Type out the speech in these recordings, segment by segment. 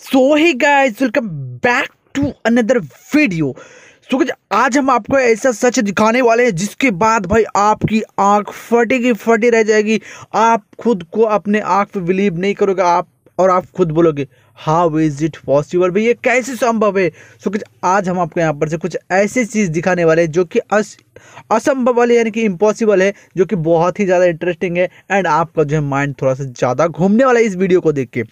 so hi guys welcome back to another video so कुछ आज हम आपको ऐसा सच दिखाने वाले हैं जिसके बाद भाई आपकी आंख फटेगी फटी रह जाएगी आप खुद को अपने आंख पे बिलीव नहीं करोगे आप और आप खुद बोलोगे हाउ इज इट पॉसिबल भाई ये कैसे संभव है सो कुछ आज हम आपको यहाँ पर से कुछ ऐसी चीज़ दिखाने वाले हैं जो कि अस असंभव वाले यानी कि इम्पॉसिबल है जो कि बहुत ही ज़्यादा इंटरेस्टिंग है एंड आपका जो है माइंड थोड़ा सा ज़्यादा घूमने वाला है इस वीडियो को देख के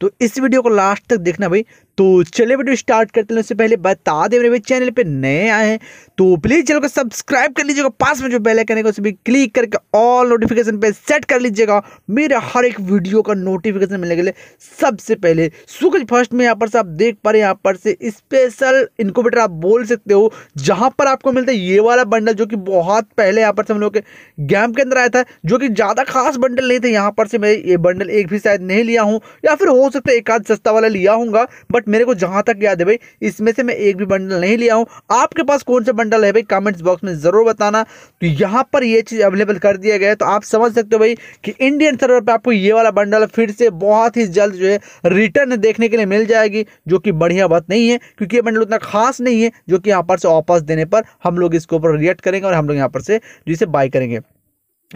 तो इस वीडियो को लास्ट तक देखना भाई तो चलिए वीडियो स्टार्ट करते हैं उससे पहले बता दें मेरे चैनल पे नए आए हैं तो प्लीज़ चैनल को सब्सक्राइब कर लीजिएगा पास में जो बेल आइकन है उसे भी क्लिक करके ऑल नोटिफिकेशन पे सेट कर लीजिएगा मेरे हर एक वीडियो का नोटिफिकेशन मिलने के लिए सबसे पहले सुखज फर्स्ट में यहाँ पर से आप देख पा रहे हैं यहाँ पर से स्पेशल इनकोबेटर आप बोल सकते हो जहाँ पर आपको मिलता है ये वाला बंडल जो कि बहुत पहले यहाँ पर से हम लोग के गैम के अंदर आया था जो कि ज़्यादा खास बंडल नहीं थे यहाँ पर से मैं ये बंडल एक भी शायद नहीं लिया हूँ या फिर हो सकता है एक आध सस्ता वाला लिया हूँ बट मेरे को जहाँ तक याद है भाई इसमें से मैं एक भी बंडल नहीं लिया हूँ आपके पास कौन सा बंडल है भाई कमेंट्स बॉक्स में ज़रूर बताना तो यहाँ पर ये चीज़ अवेलेबल कर दिया गया तो आप समझ सकते हो भाई कि इंडियन सर्वर पर आपको ये वाला बंडल फिर से बहुत ही जल्द जो है रिटर्न देखने के लिए मिल जाएगी जो कि बढ़िया बात नहीं है क्योंकि ये बंडल उतना खास नहीं है जो कि यहाँ पर से वापस देने पर हम लोग इसके ऊपर रिएक्ट करेंगे और हम लोग यहाँ पर से जिसे बाय करेंगे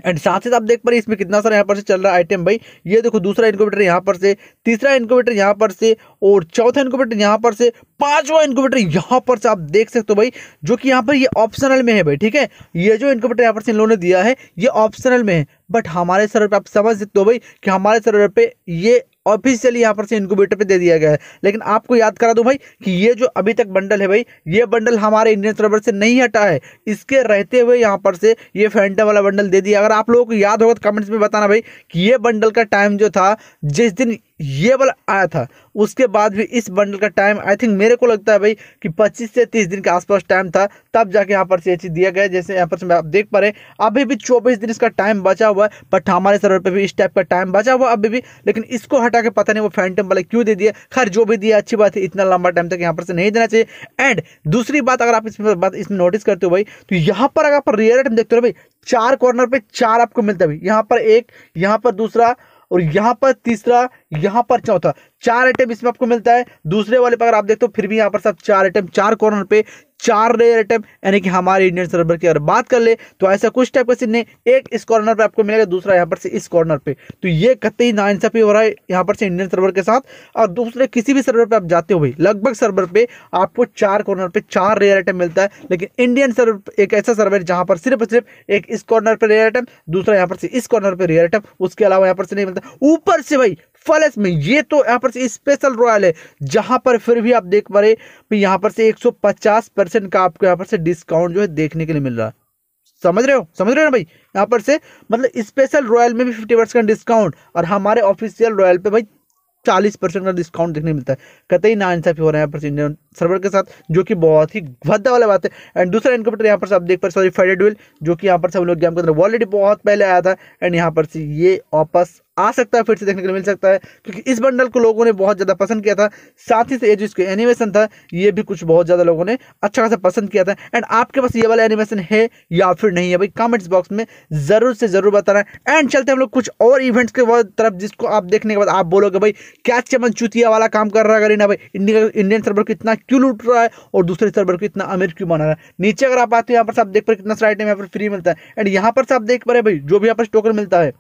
एंड साथ ही साथ देख पा रहे इसमें कितना सारा यहाँ पर से चल रहा है आइटम भाई ये देखो दूसरा इनक्यूबेटर यहाँ पर से तीसरा इनक्यूबेटर यहाँ पर से और चौथा इनक्यूबेटर यहाँ पर से पांचवा इनक्यूबेटर यहाँ पर से आप देख सकते हो भाई जो कि यहाँ पर ये ऑप्शनल में है भाई ठीक है ये जो इनक्यूबेटर यहाँ पर से इन लोगों ने दिया है ये ऑप्शनल में है बट हमारे सर्वर पर आप समझ सकते हो भाई कि हमारे सर्वर पर ये ऑफिशियली यहाँ पर से इनक्यूबेटर पे दे दिया गया है लेकिन आपको याद करा दूँ भाई कि ये जो अभी तक बंडल है भाई ये बंडल हमारे इंडियन सर्वर से नहीं हटा है इसके रहते हुए यहाँ पर से ये फैंटा वाला बंडल दे दिया अगर आप लोगों को याद होगा तो कमेंट्स में बताना भाई कि ये बंडल का टाइम जो था जिस दिन ये वाला आया था उसके बाद भी इस बंडल का टाइम आई थिंक मेरे को लगता है भाई कि 25 से 30 दिन के आसपास टाइम था तब जाके यहाँ पर से ये चीज़ दिया गया जैसे यहाँ पर से आप देख पा रहे अभी भी 24 दिन इसका टाइम बचा हुआ है बट हमारे सर्वर पे भी इस टाइप का टाइम बचा हुआ अभी भी लेकिन इसको हटा के पता नहीं वो फैंटम वाले क्यों दे दिया खैर जो भी दिया अच्छी बात है इतना लंबा टाइम तक यहाँ पर से नहीं देना चाहिए एंड दूसरी बात अगर आप इसमें बात इसमें नोटिस करते हो भाई तो यहाँ पर अगर आप रियल टाइम देखते हो भाई चार कॉर्नर पर चार आपको मिलता है भाई यहाँ पर एक यहाँ पर दूसरा और यहाँ पर तीसरा यहां पर चौथा चार आइटम इसमें आपको मिलता है दूसरे वाले पर अगर आप देखते हो फिर भी यहां पर सब चार आइटम चार कॉर्नर पे चार रेयर आइटम यानी कि हमारे इंडियन सर्वर की अगर बात कर ले तो ऐसा कुछ टाइप का सीन नहीं एक इस कॉर्नर पे आपको मिलेगा दूसरा यहाँ पर से इस कॉर्नर पे तो ये कतई ही नाइंसाफी हो रहा है यहाँ पर से इंडियन सर्वर के साथ और दूसरे किसी भी सर्वर पे आप जाते हो भाई लगभग सर्वर पे आपको चार कॉर्नर पे चार रेयर आइटम मिलता है लेकिन इंडियन सर्वर एक ऐसा सर्वर है जहाँ पर सिर्फ सिर्फ एक इस कॉर्नर पर रेयर आइटम दूसरा यहाँ पर से इस कॉर्नर पर रेयर आइटम उसके अलावा यहाँ पर से नहीं मिलता ऊपर से भाई फल पैलेस में ये तो यहाँ पर से स्पेशल रॉयल है जहाँ पर फिर भी आप देख पा रहे यहाँ पर से 150 परसेंट का आपको यहाँ पर से डिस्काउंट जो है देखने के लिए मिल रहा है समझ रहे हो समझ रहे हो ना भाई यहाँ पर से मतलब स्पेशल रॉयल में भी फिफ्टी परसेंट डिस्काउंट और हमारे ऑफिशियल रॉयल पर भाई चालीस परसेंट का डिस्काउंट देखने मिलता है कतई ना इंसाफी हो रहा है यहाँ पर इंडियन सर्वर के साथ जो कि बहुत ही भद्दा वाला बात है एंड दूसरा इनकम्प्यूटर यहाँ पर से आप देख पा सॉरी फेडेड जो कि यहाँ पर सब लोग गेम के अंदर ऑलरेडी बहुत पहले आया था एंड यहाँ पर से ये वापस आ सकता है फिर से देखने के लिए मिल सकता है क्योंकि इस बंडल को लोगों ने बहुत ज़्यादा पसंद किया था साथ ही से ये जो इसका एनिमेशन था ये भी कुछ बहुत ज़्यादा लोगों ने अच्छा खासा पसंद किया था एंड आपके पास ये वाला एनिमेशन है या फिर नहीं है भाई कमेंट्स बॉक्स में ज़रूर से ज़रूर बताना एंड चलते हम लोग कुछ और इवेंट्स के तरफ जिसको आप देखने के बाद आप बोलोगे भाई क्या चमन चुतिया वाला काम कर रहा है अगर इन्हें भाई इंडिया इंडियन सर्वर को इतना क्यों लूट रहा है और दूसरे सर्वर को इतना अमीर क्यों बना रहा है नीचे अगर आप आते हो यहाँ पर आप देख पा रहे कितना सारा आइटम यहाँ पर फ्री मिलता है एंड यहाँ पर आप देख पा रहे भाई जो भी यहाँ पर स्टोकर मिलता है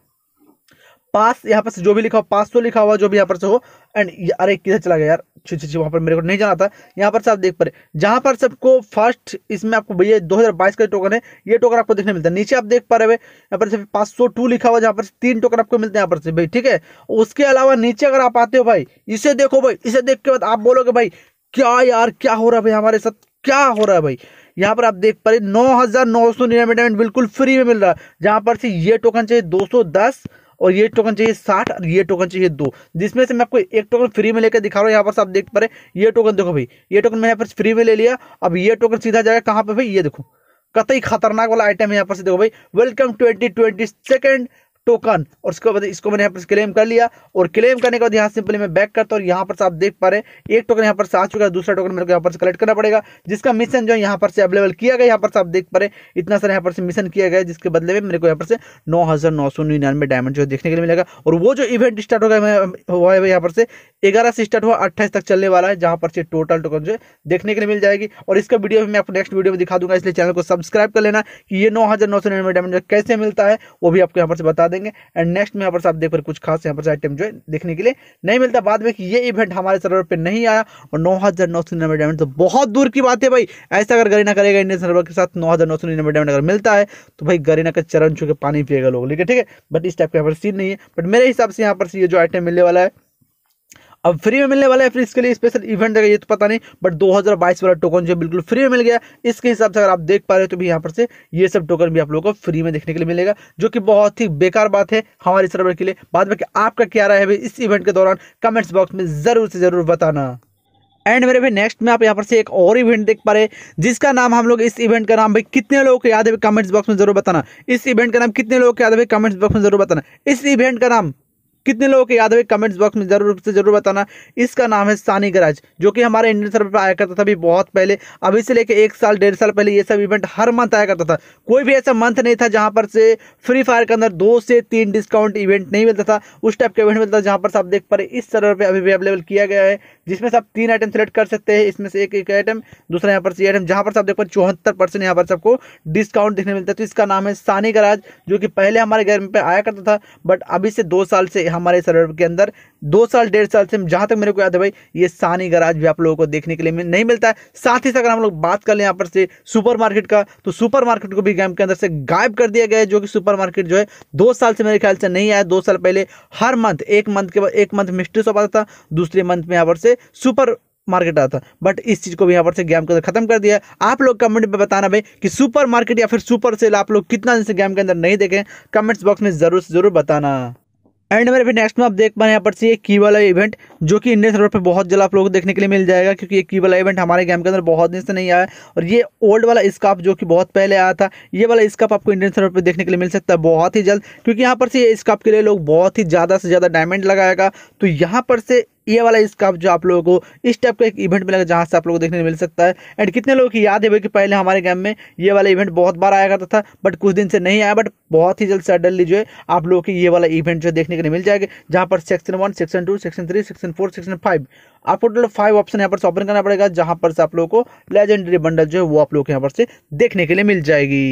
पास यहाँ पर से जो भी लिखा हो पास तो लिखा हुआ जो भी यहाँ पर से हो एंड अरे किधर चला गया यार छी छी वहाँ पर मेरे को नहीं जाना था यहाँ पर से आप देख पा रहे जहाँ पर सबको फर्स्ट इसमें आपको भैया 2022 का टोकन है ये टोकन आपको देखने मिलता है नीचे आप देख पा रहे यहाँ पर से पाँच सौ टू लिखा हुआ जहाँ पर तीन टोकन आपको मिलते हैं यहाँ पर से भाई ठीक है उसके अलावा नीचे अगर आप आते हो भाई इसे देखो भाई इसे देख के बाद आप बोलोगे भाई क्या यार क्या हो रहा है भाई हमारे साथ क्या हो रहा है भाई यहाँ पर आप देख पा रहे नौ हज़ार नौ सौ निन्यानवे बिल्कुल फ्री में मिल रहा है जहाँ पर से ये टोकन चाहिए दो सौ दस और ये टोकन चाहिए साठ और ये टोकन चाहिए दो जिसमें से मैं आपको एक टोकन फ्री में लेकर दिखा रहा हूँ यहाँ पर आप देख पा रहे ये टोकन देखो भाई ये टोकन मैंने यहाँ पर फ्री में ले लिया अब ये टोकन सीधा जाएगा कहाँ पर भाई ये देखो कतई खतरनाक वाला आइटम है यहाँ पर से देखो भाई welcome twenty twenty second token और उसके बाद इसको मैंने यहाँ पर क्लेम कर लिया और क्लेम करने के बाद यहाँ सिंपली मैं बैक करता हूँ यहाँ पर आप देख पा रहे एक टोकन यहाँ पर से आ चुका है दूसरा टोकन मेरे को यहाँ पर से कलेक्ट करना पड़ेगा जिसका मिशन जो है यहाँ पर से अवेलेबल किया गया यहाँ पर से आप देख पा रहे इतना सारा यहाँ पर से मिशन किया गया जिसके बदले में मेरे को यहाँ पर से नौ हज़ार नौ सौ निन्यानवे डायमंड जो देखने के लिए मिलेगा और वो जो इवेंट स्टार्ट होगा हुआ है यहाँ पर से ग्यारह से स्टार्ट हुआ अट्ठाईस तक चलने वाला है जहाँ पर से टोटल टोकन जो देखने के लिए मिल जाएगी और इसका वीडियो मैं आपको नेक्स्ट वीडियो में दिखा दूंगा इसलिए चैनल को सब्सक्राइब कर लेना कि ये नौ हज़ार नौ सौ निन्यानवे डायमंड कैसे मिलता है वो भी आपको यहाँ पर से बता देंगे एंड नेक्स्ट में यहाँ पर आप देख पर कुछ खास यहाँ पर आइटम जो है देखने के लिए नहीं मिलता बाद में कि ये इवेंट हमारे सर्वर पर नहीं आया और नौ हज़ार डायमंड तो बहुत दूर की बात है भाई ऐसा अगर गरीना करेगा इंडियन सर्वर के साथ नौ डायमंड अगर मिलता है तो भाई गरीना का चरण छू के पानी पिएगा लोग ठीक ठीक है बट इस टाइप का यहाँ पर सीन नहीं है बट मेरे हिसाब से यहाँ पर ये जो आइटम मिलने वाला है अब फ्री में मिलने वाला है फिर इसके लिए स्पेशल इवेंट है ये तो पता नहीं बट 2022 वाला टोकन जो बिल्कुल फ्री में मिल गया इसके हिसाब से अगर आप देख पा रहे हो तो भी यहाँ पर से ये सब टोकन भी आप लोगों को फ्री में देखने के लिए मिलेगा जो कि बहुत ही बेकार बात है हमारे सर्वर के लिए बाद में आपका क्या राय है इस इवेंट के दौरान कमेंट्स बॉक्स में ज़रूर से ज़रूर बताना एंड मेरे भाई नेक्स्ट में आप यहाँ पर से एक और इवेंट देख पा रहे जिसका नाम हम लोग इस इवेंट का नाम भाई कितने लोगों को याद है कमेंट्स बॉक्स में जरूर बताना इस इवेंट का नाम कितने लोगों को याद है कमेंट्स बॉक्स में जरूर बताना इस इवेंट का नाम कितने लोगों को याद है कमेंट्स बॉक्स में जरूर से जरूर बताना इसका नाम है सानी गराज जो कि हमारे इंडियन सर्वर पर आया करता था अभी बहुत पहले अभी से लेकर एक साल डेढ़ साल पहले ये सब इवेंट हर मंथ आया करता था कोई भी ऐसा मंथ नहीं था जहाँ पर से फ्री फायर के अंदर दो से तीन डिस्काउंट इवेंट नहीं मिलता था उस टाइप का इवेंट मिलता था जहाँ पर आप देख पा रहे इस सर्वर पर अभी भी अवेलेबल किया गया है जिसमें से आप तीन आइटम सेलेक्ट कर सकते हैं इसमें से एक एक आइटम दूसरा यहाँ पर से आइटम जहाँ पर आप देख पा चौहत्तर परसेंट यहाँ पर सबको डिस्काउंट देखने मिलता है तो इसका नाम है सानी गराज जो कि पहले हमारे घर में आया करता था बट अभी से दो साल से हमारे सर्वर के अंदर दो साल डेढ़ साल से जहाँ तक मेरे को याद है भाई ये सानी गराज भी आप लोगों को देखने के लिए नहीं मिलता है साथ ही साथ अगर हम लोग बात कर लें यहाँ पर से सुपरमार्केट का तो सुपरमार्केट को भी गैम के अंदर से गायब कर दिया गया है जो कि सुपरमार्केट जो है दो साल से मेरे ख्याल से नहीं आया दो साल पहले हर मंथ एक मंथ के बाद एक मंथ मिस्ट्री शॉप आता था दूसरे मंथ में यहाँ पर से सुपर मार्केट आता था बट इस चीज़ को भी यहाँ पर से गेम के अंदर खत्म कर दिया आप लोग कमेंट में बताना भाई कि सुपर मार्केट या फिर सुपर सेल आप लोग कितना दिन से गेम के अंदर नहीं देखें कमेंट्स बॉक्स में ज़रूर से ज़रूर बताना एंड मेरे फिर नेक्स्ट में आप देख पा रहे हैं यहाँ पर से ये की वाला इवेंट जो कि इंडियन सर्वर पे बहुत जल्द आप लोगों को देखने के लिए मिल जाएगा क्योंकि ये की वाला इवेंट हमारे गेम के अंदर बहुत दिन से नहीं आया और ये ओल्ड वाला स्काप जो कि बहुत पहले आया था ये वाला स्काप आपको इंडियन सर्वर पर देखने के लिए मिल सकता है बहुत ही जल्द क्योंकि यहाँ पर से ये स्काप के लिए लोग बहुत ही ज़्यादा से ज़्यादा डायमंड लगाएगा तो यहाँ पर से ये वाला इसका जो आप लोगों को इस टाइप का एक इवेंट मिलेगा जहाँ से आप लोगों को देखने को मिल सकता है एंड कितने लोगों की याद है भाई कि पहले हमारे गेम में ये वाला इवेंट बहुत बार आया करता था बट कुछ दिन से नहीं आया बट बहुत ही जल्द सडनली जो है आप लोगों की ये वाला इवेंट जो देखने के लिए मिल जाएगा जहाँ पर section one section two section three section four section five आपको टोटल फाइव ऑप्शन यहाँ पर से ओपन करना पड़ेगा जहाँ पर से आप लोगों को लेजेंडरी बंडल जो है वो आप लोग को यहाँ पर से देखने के लिए मिल जाएगी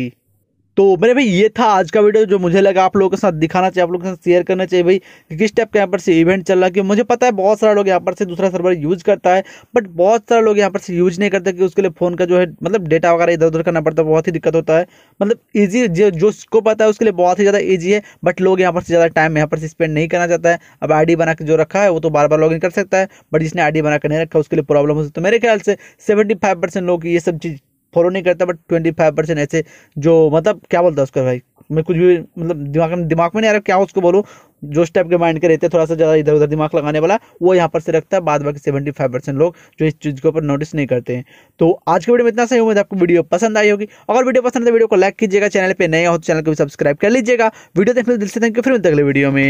तो मेरे भाई ये था आज का वीडियो जो मुझे लगा आप लोगों के साथ दिखाना चाहिए आप लोगों के साथ शेयर करना चाहिए भाई कि किस टाइप का यहाँ पर से इवेंट चल रहा है मुझे पता है बहुत सारे लोग यहाँ पर से दूसरा सर्वर यूज़ करता है बट बहुत सारे लोग यहाँ पर से यूज़ नहीं करते कि उसके लिए फ़ोन का जो है मतलब डेटा वगैरह इधर उधर करना पड़ता है बहुत ही दिक्कत होता है मतलब ईजी जो जिसको पता है उसके लिए बहुत ही ज़्यादा ईजी है बट लोग यहाँ पर से ज़्यादा टाइम यहाँ पर से स्पेंड नहीं करना चाहता है अब आई बना के जो रखा है वो तो बार बार लॉग कर सकता है बट जिसने आई बना कर नहीं रखा उसके लिए प्रॉब्लम हो सकती है तो मेरे ख्याल से सेवेंटी लोग ये सब चीज़ फॉलो नहीं करता बट ट्वेंटी फाइव परसेंट ऐसे जो मतलब क्या बोलता है उसका भाई मैं कुछ भी मतलब दिमाग में दिमाग में नहीं आ रहा क्या उसको बोलूँ जो स्टेप के माइंड के रहते हैं थोड़ा सा ज़्यादा इधर उधर दिमाग लगाने वाला वो यहाँ पर से रखता है बाद बाकी सेवेंटी फाइव परसेंट लोग जो इस चीज़ के ऊपर नोटिस नहीं करते हैं तो आज के वीडियो में इतना सही उम्मीद आपको वीडियो पसंद आई होगी अगर वीडियो पसंद है तो वीडियो को लाइक कीजिएगा चैनल पर नया हो तो चैनल को भी सब्सक्राइब कर लीजिएगा वीडियो देखने दिल से थैंक यू फिर अगले वीडियो में